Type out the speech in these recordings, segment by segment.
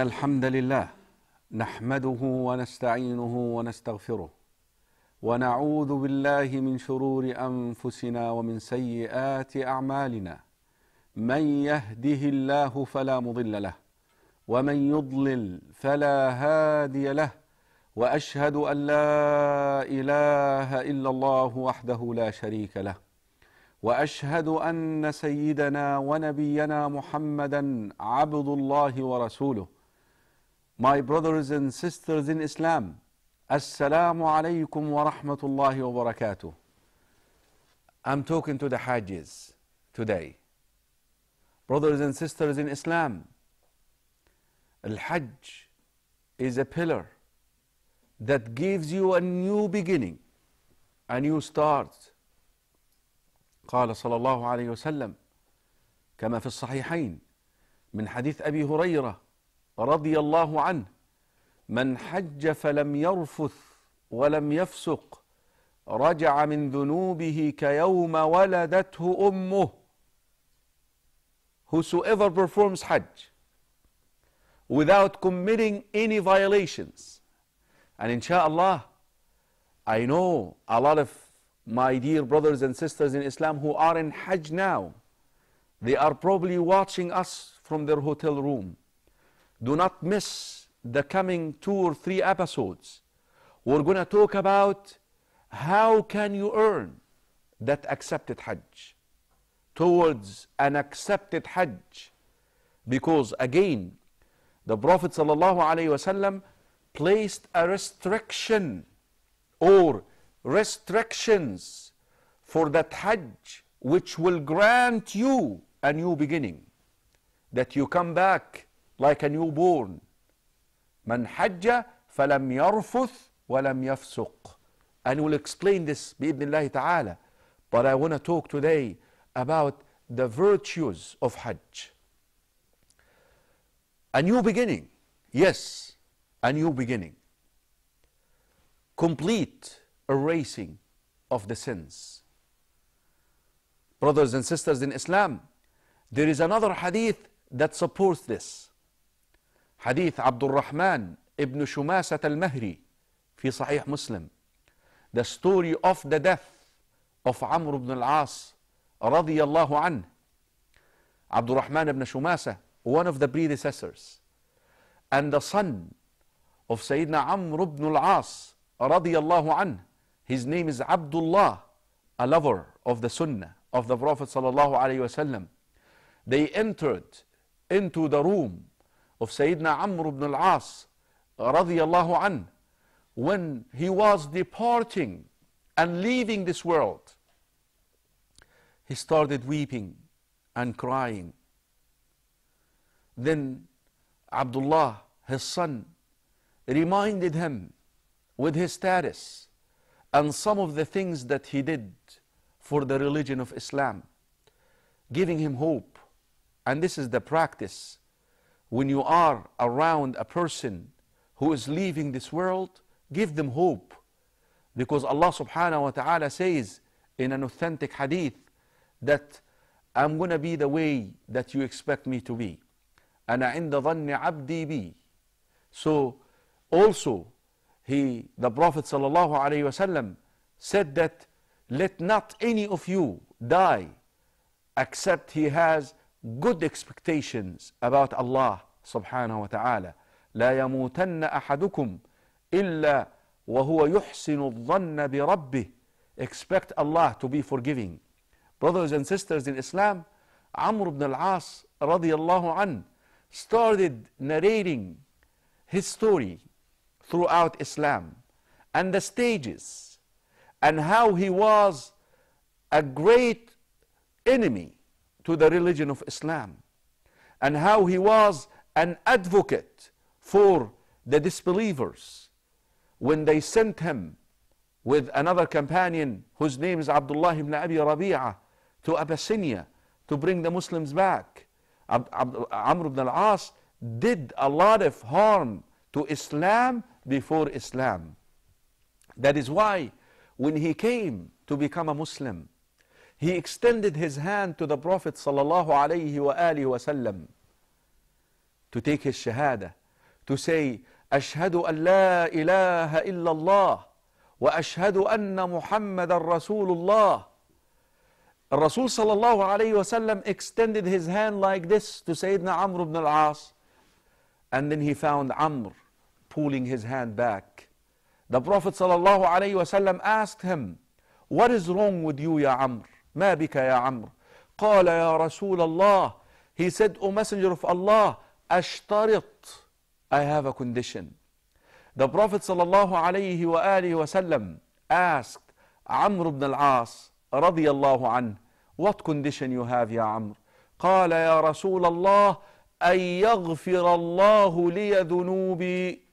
إن الحمد لله نحمده ونستعينه ونستغفره ونعوذ بالله من شرور أنفسنا ومن سيئات أعمالنا من يهده الله فلا مضل له ومن يضلل فلا هادي له واشهد ان لا اله الا الله وحده لا شريك له واشهد ان سيدنا ونبينا محمدا عبد الله ورسوله My brothers and sisters in Islam, Assalamu alaykum wa rahmatullahi wa barakatuh. I'm talking to the Hajjis today. Brothers and sisters in Islam, Al-Hajj is a pillar that gives you a new beginning, a new start. قال صلى الله عليه وسلم كما في الصحيحين من حديث أبي هريرة رضي الله عنه من حج فلم يرفث ولم يفسق رجع من ذنوبه كيوم ولدته امه whosoever performs hajj without committing any violations and inshallah i know a lot of my dear brothers and sisters in islam who are in hajj now they are probably watching us from their hotel room do not miss the coming two or three episodes. We're going to talk about how can you earn that accepted Hajj towards an accepted Hajj. Because again, the Prophet ﷺ placed a restriction or restrictions for that Hajj which will grant you a new beginning. That you come back like a newborn. Man hajja فَلَمْ يَرْفُثْ وَلَمْ يَفْسُقْ. And we'll explain this بإذن الله تعالى. But I want to talk today about the virtues of Hajj. A new beginning. Yes, a new beginning. Complete erasing of the sins. Brothers and sisters in Islam, there is another hadith that supports this. حديث عبد الرحمن ابن شماسة المهري في صحيح مسلم The story of the death of عمرو بن العاص رضي الله عنه عبد الرحمن بن شماسة one of the predecessors and the son of سيدنا عمرو بن العاص رضي الله عنه his name is عبد الله a lover of the sunnah of the prophet صلى الله عليه وسلم they entered into the room of Sayyidina Amr ibn al-As radiallahu anhu when he was departing and leaving this world, he started weeping and crying. Then Abdullah, his son, reminded him with his status and some of the things that he did for the religion of Islam, giving him hope. And this is the practice when you are around a person who is leaving this world, give them hope. Because Allah subhanahu wa ta'ala says in an authentic hadith that I'm going to be the way that you expect me to be. And عِنْدَ ظَنِّ abdi So also he, the Prophet sallallahu alayhi wasallam said that let not any of you die except he has good expectations about Allah subhanahu wa ta'ala. لا يموتن أحدكم إلا وهو يحسن الظن بربه. Expect Allah to be forgiving. Brothers and sisters in Islam, Amr ibn al-As radiyallahu an started narrating his story throughout Islam and the stages and how he was a great enemy to the religion of Islam and how he was an advocate for the disbelievers when they sent him with another companion whose name is Abdullah ibn Abi Rabia to Abyssinia to bring the Muslims back. Ab Ab Amr ibn al-As did a lot of harm to Islam before Islam. That is why when he came to become a Muslim, he extended his hand to the Prophet sallallahu alayhi wa alihi wasallam to take his shahada, to say, أشهد أن لا إله إلا الله وأشهد أن محمد رسول الله الرسول صلى الله عليه وسلم extended his hand like this to Sayyidina Amr ibn al-As and then he found Amr pulling his hand back. The Prophet صلى الله عليه وسلم asked him, what is wrong with you, يا Amr? ما بك يا عمرو قال يا رسول الله he said O messenger of Allah أشترط I have a condition the prophet صلى الله عليه وآله وسلم asked عمرو بن العاص رضي الله عنه what condition you have يا عمرو قال يا رسول الله أن يغفر الله لي ذنوبي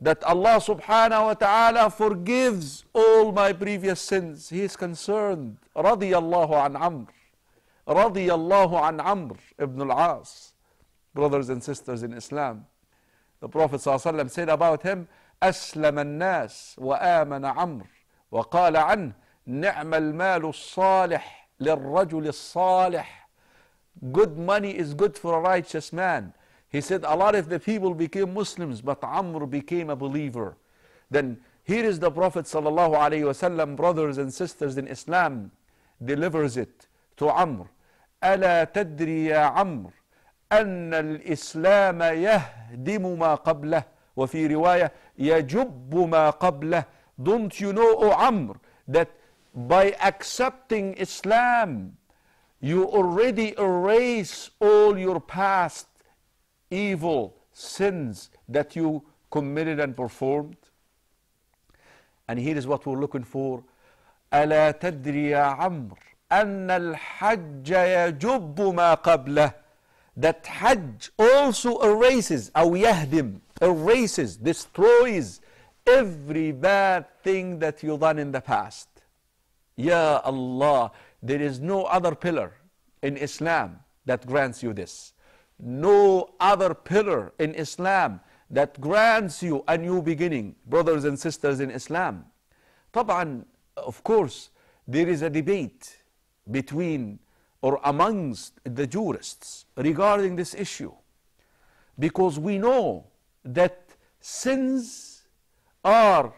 that Allah subhanahu wa ta'ala forgives all my previous sins. He is concerned. رضي الله عن عمرو. رضي الله عن عمرو ibn al-As. Brothers and sisters in Islam. The Prophet صلى الله عليه وسلم said about him, أسلم الناس وآمن عمرو وقال عنه نعم المال الصالح للرجل الصالح. Good money is good for a righteous man. He said, A lot of the people became Muslims, but Amr became a believer. Then here is the Prophet, sallallahu wasallam, brothers and sisters in Islam, delivers it to Amr. ألا تدري يا عمرو أن الإسلام يهدم ما قبله وفي رواية يجب ما قبله Don't you know, O Amr, that by accepting Islam, you already erase all your past evil sins that you committed and performed? And here is what we're looking for. ألا تدري يا عمر أن الحج يجب ما قبله that Hajj also erases أو يهدم erases destroys every bad thing that you done in the past يا Allah there is no other pillar in Islam that grants you this no other pillar in Islam that grants you a new beginning, brothers and sisters in Islam. طبعا, of course, there is a debate between or amongst the jurists regarding this issue because we know that sins are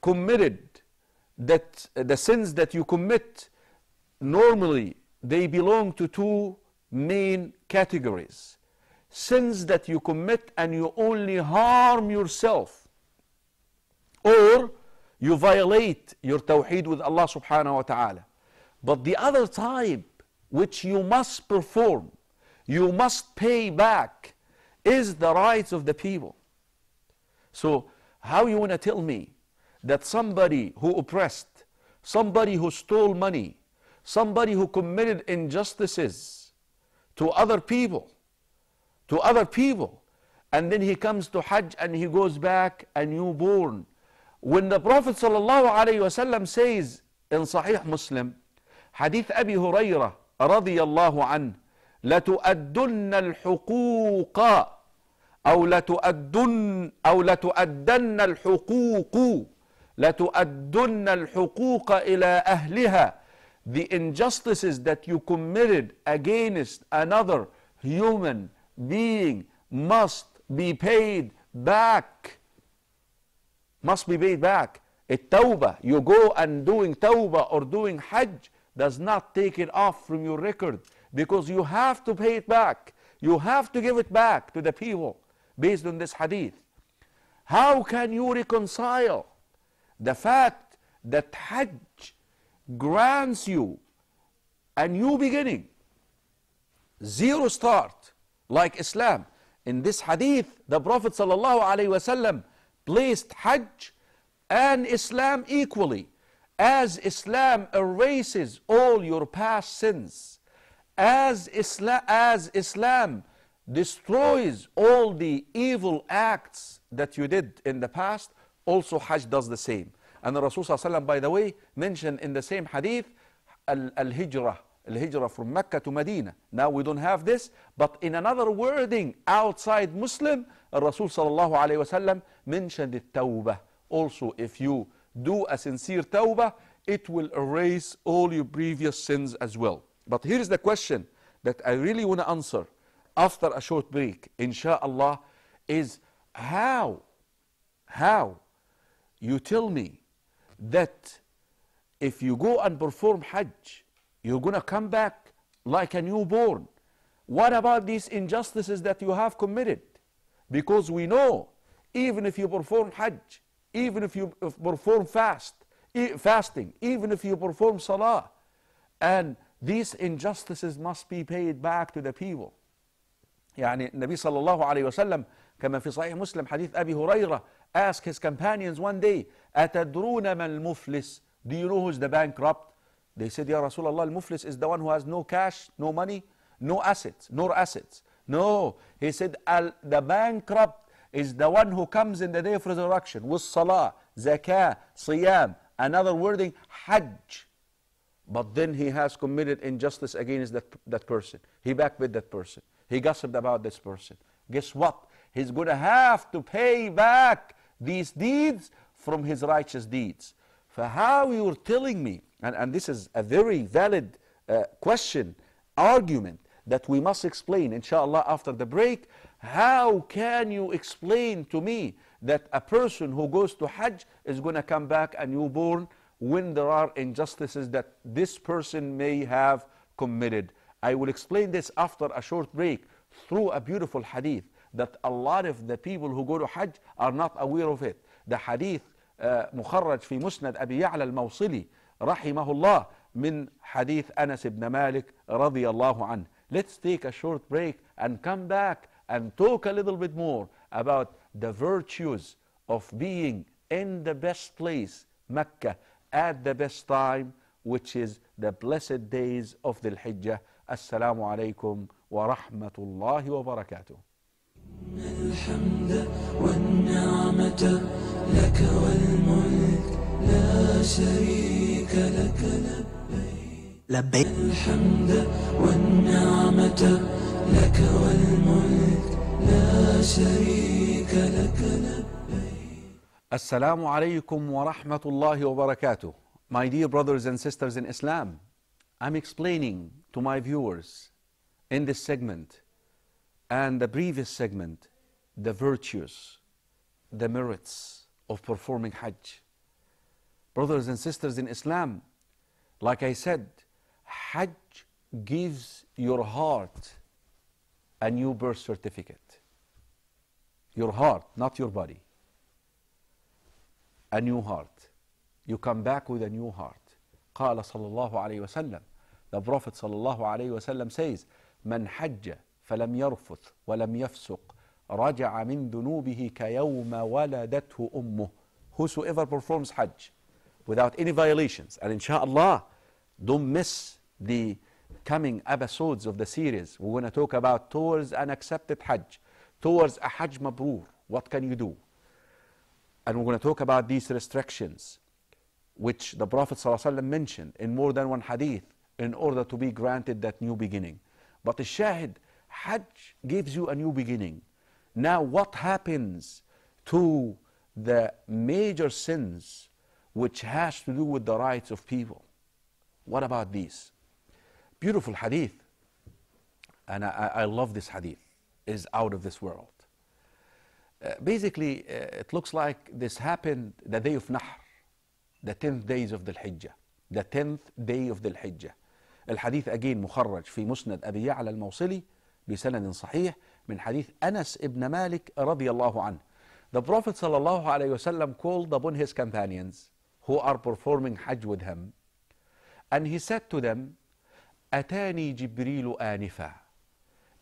committed, that the sins that you commit normally they belong to two main categories sins that you commit and you only harm yourself or you violate your tawheed with Allah subhanahu wa ta'ala but the other type which you must perform you must pay back is the rights of the people so how you want to tell me that somebody who oppressed somebody who stole money somebody who committed injustices to other people, to other people. And then he comes to Hajj and he goes back a newborn. When the Prophet ﷺ says in Sahih Muslim, Hadith أبي هريرة radiyallahu anhu, لتؤدن الحقوق أو لتؤدن أو لتؤدن الحقوق لتؤدن الحقوق إلى أهلها the injustices that you committed against another human being must be paid back. Must be paid back. A tawbah, you go and doing tawbah or doing hajj does not take it off from your record because you have to pay it back. You have to give it back to the people based on this hadith. How can you reconcile the fact that hajj grants you a new beginning, zero start, like Islam. In this hadith, the Prophet ﷺ placed Hajj and Islam equally, as Islam erases all your past sins, as Islam, as Islam destroys all the evil acts that you did in the past, also Hajj does the same. And the Rasul وسلم, by the way, mentioned in the same hadith, al-hijrah, from Mecca to Medina. Now we don't have this, but in another wording outside Muslim, Rasul الله عليه وسلم mentioned the tawbah. Also, if you do a sincere tawbah, it will erase all your previous sins as well. But here is the question that I really want to answer after a short break, inshallah, is how, how you tell me that if you go and perform Hajj, you're going to come back like a newborn. What about these injustices that you have committed? Because we know, even if you perform Hajj, even if you perform fast, fasting, even if you perform Salah, and these injustices must be paid back to the people. يعني النبي صلى الله عليه وسلم كما في صحيح مسلم حديث أبي هريرة asked his companions one day, أَتَدْرُونَ مَا الْمُفْلِسِ Do you know who's the bankrupt? They said, Ya Rasulullah, al-muflis is the one who has no cash, no money, no assets, nor assets. No, he said, the bankrupt is the one who comes in the day of resurrection with salah, zakah, siyam, another wording, hajj. But then he has committed injustice against that, that person. He backbit that person. He gossiped about this person. Guess what? He's going to have to pay back these deeds from his righteous deeds. For how you're telling me, and, and this is a very valid uh, question, argument that we must explain, inshallah, after the break. How can you explain to me that a person who goes to Hajj is going to come back a newborn when there are injustices that this person may have committed? I will explain this after a short break through a beautiful hadith that a lot of the people who go to Hajj are not aware of it. The hadith uh, مخرج في مسند أبي يعلى الموصلي رحمه الله من حديث أنس بن مالك رضي الله عنه. Let's take a short break and come back and talk a little bit more about the virtues of being in the best place, Mecca, at the best time, which is the blessed days of the Hijjah. Assalamu alaykum wa rahmatullahi wa barakatuh. الحمد والنعمة لك والملك لا شريك لك لبيك لبيك الحمد والنعمة لك والملك لا شريك لك لبيك السلام عليكم ورحمة الله وبركاته My dear brothers and sisters in Islam I'm explaining to my viewers in this segment and the previous segment the virtues, the merits of performing Hajj. Brothers and sisters in Islam, like I said, Hajj gives your heart a new birth certificate. Your heart, not your body. A new heart. You come back with a new heart. قال صلى الله عليه وسلم The Prophet صلى الله عليه وسلم says من حج فلم يرفث ولم يفسق رجع من ذنوبه كيوم ولدته أمه whosoever performs Hajj without any violations and inshallah don't miss the coming episodes of the series we're going to talk about towards an accepted Hajj towards a Hajj Mabrur what can you do and we're going to talk about these restrictions which the Prophet ﷺ mentioned in more than one hadith in order to be granted that new beginning but the Shahid Hajj gives you a new beginning now, what happens to the major sins which has to do with the rights of people? What about these? Beautiful hadith, and I, I love this hadith, is out of this world. Uh, basically, uh, it looks like this happened the day of Nahr, the 10th days of the Hijjah, the 10th day of the Hijjah. الحديث again مخرج في مسند أبي يعلى الموصلي بسند صحيح من أنس ابن ibn Malik الله عنه The Prophet صلى الله عليه وسلم called upon his companions who are performing Hajj with him and he said to them, أتاني جبريل آنفا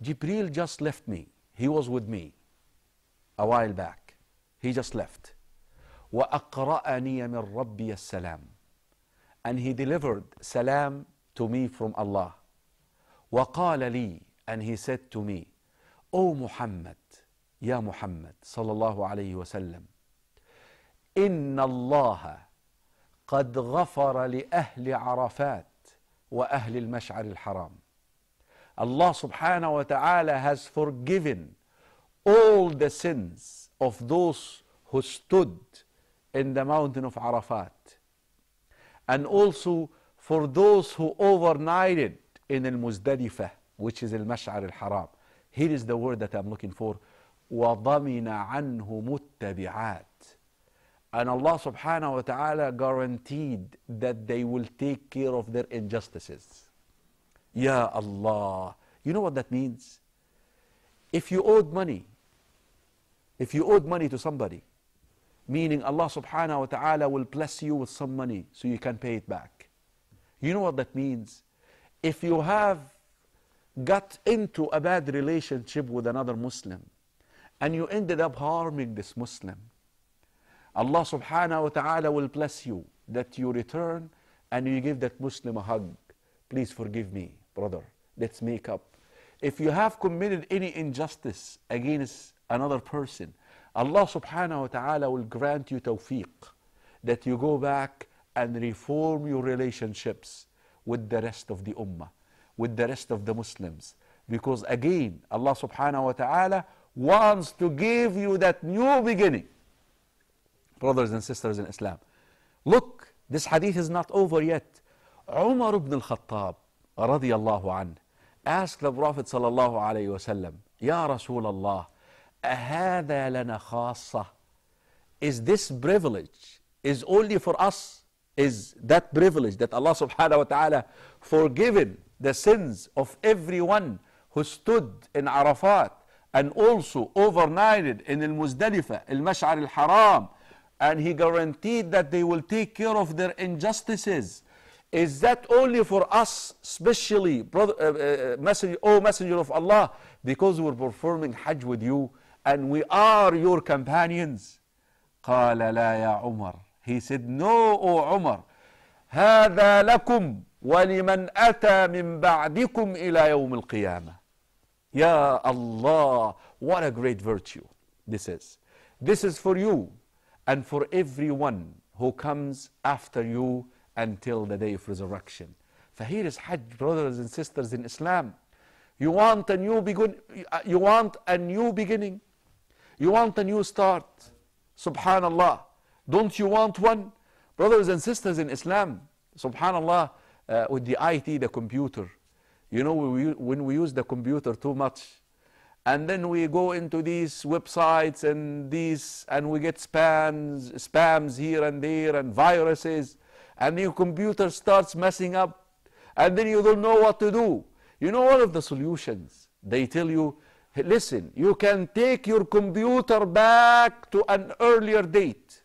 جبريل just left me. He was with me a while back. He just left. وأقرأني من ربي السلام and he delivered salam to me from Allah وقال لي and he said to me او محمد يا محمد صلى الله عليه وسلم ان الله قد غفر لاهل عرفات واهل المشعر الحرام Allah سبحانه وتعالى has forgiven all the sins of those who stood in the mountain of Arafat and also for those who overnighted in المزدلفة which is المشعر الحرام Here is the word that I'm looking for. وَضَمِنَ عنه التَّبِعَاتِ And Allah subhanahu wa ta'ala guaranteed that they will take care of their injustices. Ya Allah. You know what that means? If you owed money, if you owed money to somebody, meaning Allah subhanahu wa ta'ala will bless you with some money so you can pay it back. You know what that means? If you have got into a bad relationship with another Muslim and you ended up harming this Muslim, Allah subhanahu wa ta'ala will bless you that you return and you give that Muslim a hug. Please forgive me, brother. Let's make up. If you have committed any injustice against another person, Allah subhanahu wa ta'ala will grant you tawfiq that you go back and reform your relationships with the rest of the ummah with the rest of the Muslims. Because again, Allah subhanahu wa ta'ala wants to give you that new beginning. Brothers and sisters in Islam, look, this hadith is not over yet. Umar ibn al-Khattab asked the Prophet sallallahu alayhi wa sallam, Ya Rasulullah, أهذا لنا خاصة Is this privilege is only for us? Is that privilege that Allah subhanahu wa ta'ala forgiven the sins of everyone who stood in Arafat and also overnighted in Al-Muzdalifah, Al-Mash'ar Al-Haram, and he guaranteed that they will take care of their injustices. Is that only for us, especially, brother, uh, uh, uh messenger, oh messenger of Allah, because we're performing Hajj with you and we are your companions? قال لا يا عمر. He said, no, O Umar. هذا لكم ولمن أتى من بعدكم إلى يوم القيامة يا Allah what a great virtue this is this is for you and for everyone who comes after you until the day of resurrection for here is Hajj brothers and sisters in Islam you want a new begin you want a new beginning you want a new start subhanallah don't you want one brothers and sisters in Islam subhanallah uh, with the IT, the computer. You know, we, when we use the computer too much, and then we go into these websites and these, and we get spams, spams here and there, and viruses, and your computer starts messing up, and then you don't know what to do. You know all of the solutions. They tell you, listen, you can take your computer back to an earlier date.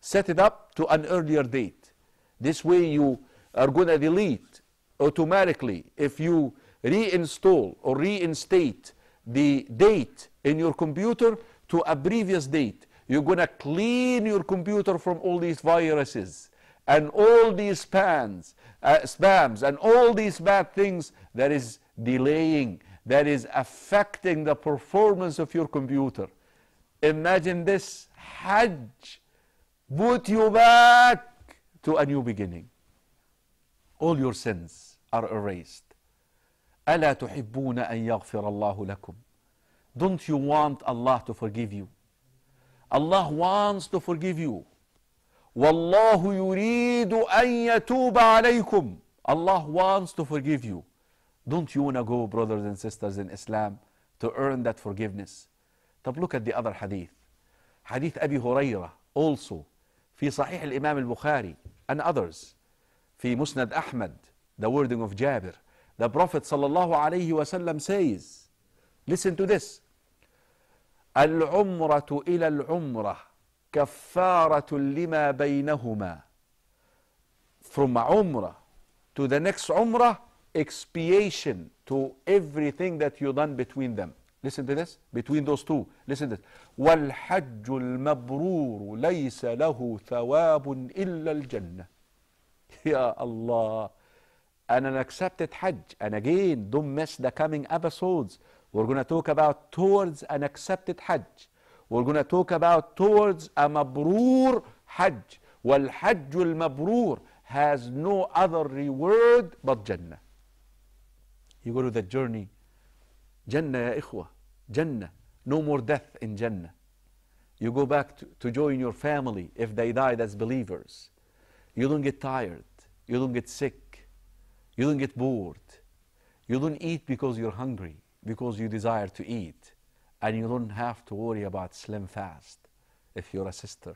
Set it up to an earlier date. This way you are going to delete automatically if you reinstall or reinstate the date in your computer to a previous date. You're going to clean your computer from all these viruses and all these spams, uh, spams and all these bad things that is delaying, that is affecting the performance of your computer. Imagine this Hajj put you back to a new beginning all your sins are erased. ألا تحبون أن يغفر الله لكم Don't you want Allah to forgive you? Allah wants to forgive you. والله يريد أن يتوب عليكم Allah wants to forgive you. Don't you want to go, brothers and sisters in Islam, to earn that forgiveness? طب look at the other hadith. Hadith Abu Hurairah also في صحيح الإمام البخاري and others. في مسند احمد the wording of Jabir, the Prophet صلى الله عليه وسلم says, listen to this, العمرة إلى العمرة كفارة لما بينهما. From عمرة to the next عمرة expiation to everything that you done between them. Listen to this. Between those two. Listen to this. والحج المبرور ليس له ثواب إلا الجنة. يا الله and an accepted Hajj. And again, don't miss the coming episodes. We're going to talk about towards an accepted Hajj. We're going to talk about towards a mabrur Hajj. والحج المبرور has no other reward but Jannah. You go to the journey. Jannah يا إخوة. Jannah. No more death in Jannah. You go back to, to join your family if they died as believers. You don't get tired. You don't get sick. You don't get bored. You don't eat because you're hungry, because you desire to eat. And you don't have to worry about slim fast if you're a sister.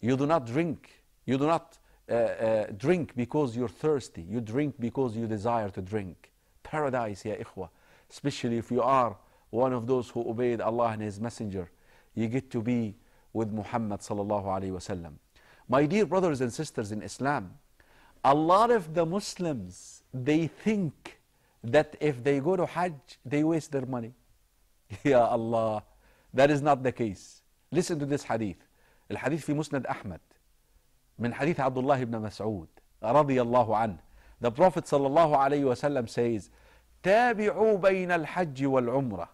You do not drink. You do not uh, uh, drink because you're thirsty. You drink because you desire to drink. Paradise, ya ikhwa. Especially if you are one of those who obeyed Allah and His Messenger. You get to be with Muhammad My dear brothers and sisters in Islam, a lot of the Muslims, they think that if they go to Hajj, they waste their money. ya Allah, that is not the case. Listen to this hadith. الحديث في مسند أحمد من حديث عبد الله بن مسعود رضي الله عنه. The Prophet صلى الله عليه وسلم says, تابعوا بين الحج والعمرة.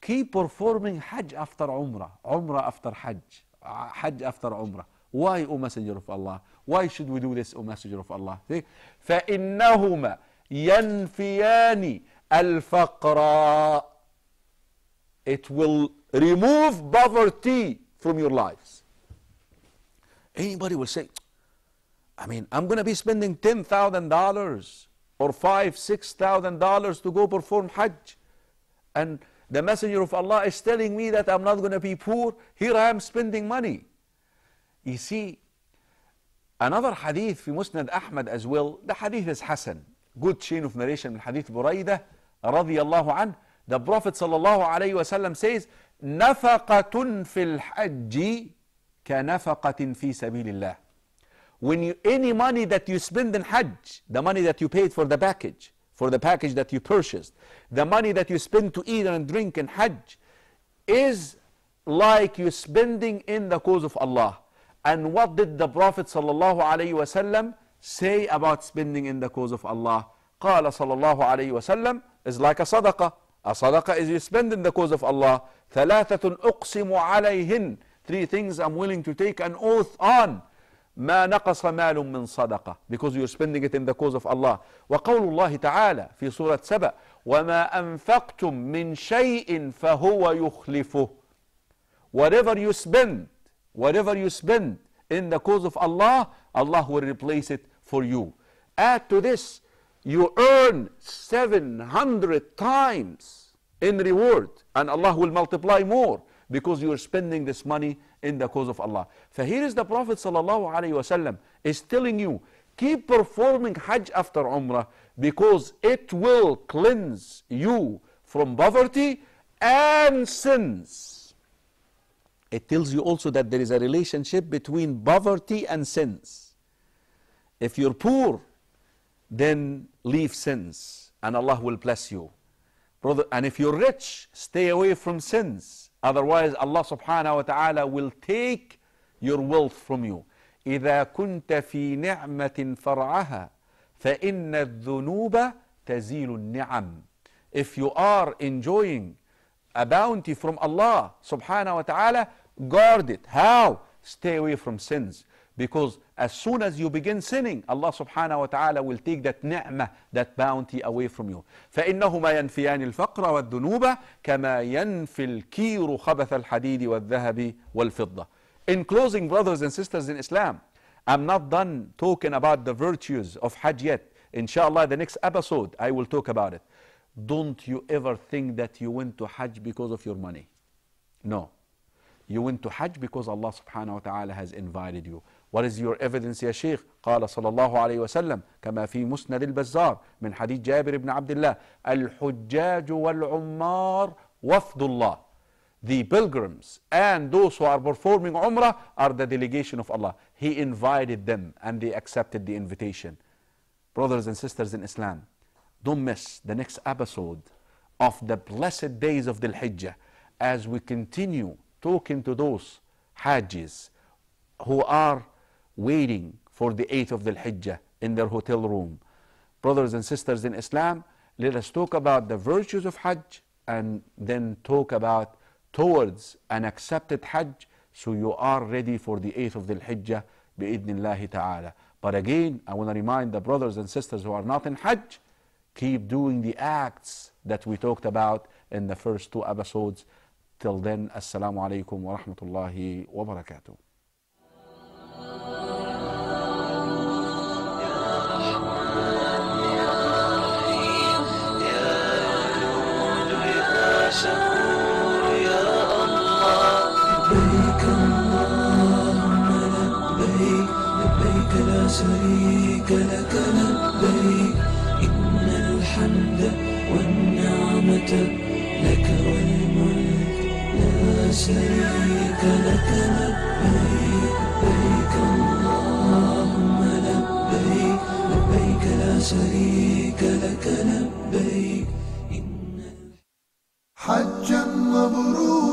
Keep performing Hajj after Umrah, Umrah after Hajj, Hajj after Umrah. Why, O Messenger of Allah? Why should we do this, O Messenger of Allah? See? فَإِنَّهُمَا يَنْفِيَانِ الْفَقْرَ It will remove poverty from your lives. Anybody will say, I mean, I'm going to be spending $10,000 or five, $6,000 to go perform Hajj. And the Messenger of Allah is telling me that I'm not going to be poor. Here I am spending money. You see, Another hadith في مسند أحمد as well the hadith is حسن good chain of narration من حديث بريدة رضي الله عنه the Prophet صلى الله عليه وسلم says نفقة في الحج كنفقة في سبيل الله when you, any money that you spend in Hajj the money that you paid for the package for the package that you purchased the money that you spend to eat and drink in Hajj is like you spending in the cause of Allah And what did the Prophet صلى الله عليه وسلم say about spending in the cause of Allah? قال صلى الله عليه وسلم is like a صدقة. A صدقة is you spend in the cause of Allah. ثلاثة أقسم عليهن. Three things I'm willing to take an oath on. ما نقص مال من صدقة because you're spending it in the cause of Allah وقول الله تعالى في سورة سبأ وما أنفقتم من شيء فهو يخلفه whatever you spend Whatever you spend in the cause of Allah, Allah will replace it for you. Add to this, you earn 700 times in reward, and Allah will multiply more because you are spending this money in the cause of Allah. So here is the Prophet ﷺ is telling you, keep performing Hajj after Umrah because it will cleanse you from poverty and sins. It tells you also that there is a relationship between poverty and sins. If you're poor, then leave sins and Allah will bless you. Brother, and if you're rich, stay away from sins. Otherwise, Allah subhanahu wa ta'ala will take your wealth from you. إذا كنت في نعمة فرعها فإن الذنوب تزيل النعم. If you are enjoying a bounty from Allah subhanahu wa ta'ala, guard it. How? Stay away from sins. Because as soon as you begin sinning, Allah subhanahu wa ta'ala will take that ni'mah, that bounty away from you. فإنهما ينفيان الفقر والذنوب كما ينفي الكير خبث الحديد والذهب والفضة. In closing, brothers and sisters in Islam, I'm not done talking about the virtues of Hajj yet. Inshallah, the next episode I will talk about it don't you ever think that you went to Hajj because of your money. No. You went to Hajj because Allah subhanahu wa ta'ala has invited you. What is your evidence يا شيخ؟ قال صلى الله عليه وسلم كما في مسند البزار من حديث جابر بن عبد الله الحجاج والعمار وفد الله the pilgrims and those who are performing Umrah are the delegation of Allah. He invited them and they accepted the invitation. Brothers and sisters in Islam, don't miss the next episode of the blessed days of the Hijjah as we continue talking to those Hajjis who are waiting for the 8th of the Hijjah in their hotel room. Brothers and sisters in Islam, let us talk about the virtues of Hajj and then talk about towards an accepted Hajj so you are ready for the 8th of the Hijjah بإذن الله تعالى. But again, I want to remind the brothers and sisters who are not in Hajj keep doing the acts that we talked about in the first two episodes. Till then, Assalamu alaikum wa rahmatullahi wa barakatuh. لك والملك لا شريك لك لبيك لبيك اللهم لبيك لبيك لا شريك لك لبيك حجا مبروك